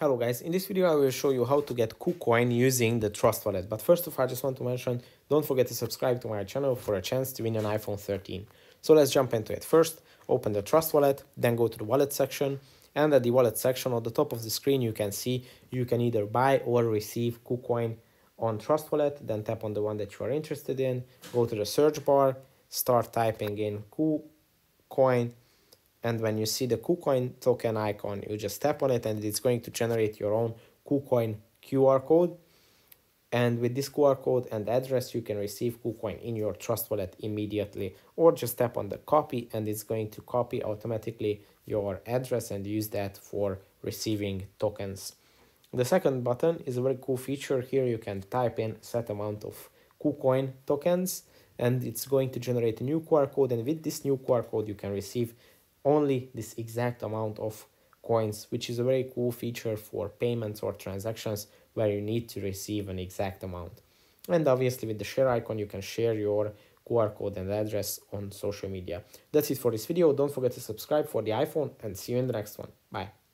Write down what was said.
Hello guys, in this video I will show you how to get KuCoin using the Trust Wallet. But first of all, I just want to mention, don't forget to subscribe to my channel for a chance to win an iPhone 13. So let's jump into it. First, open the Trust Wallet, then go to the Wallet section. And at the Wallet section, on the top of the screen, you can see you can either buy or receive KuCoin on Trust Wallet. Then tap on the one that you are interested in, go to the search bar, start typing in KuCoin, and when you see the KuCoin token icon, you just tap on it and it's going to generate your own KuCoin QR code. And with this QR code and address, you can receive KuCoin in your Trust Wallet immediately. Or just tap on the copy and it's going to copy automatically your address and use that for receiving tokens. The second button is a very cool feature. Here you can type in set amount of KuCoin tokens and it's going to generate a new QR code. And with this new QR code, you can receive only this exact amount of coins, which is a very cool feature for payments or transactions where you need to receive an exact amount. And obviously with the share icon, you can share your QR code and address on social media. That's it for this video. Don't forget to subscribe for the iPhone and see you in the next one. Bye.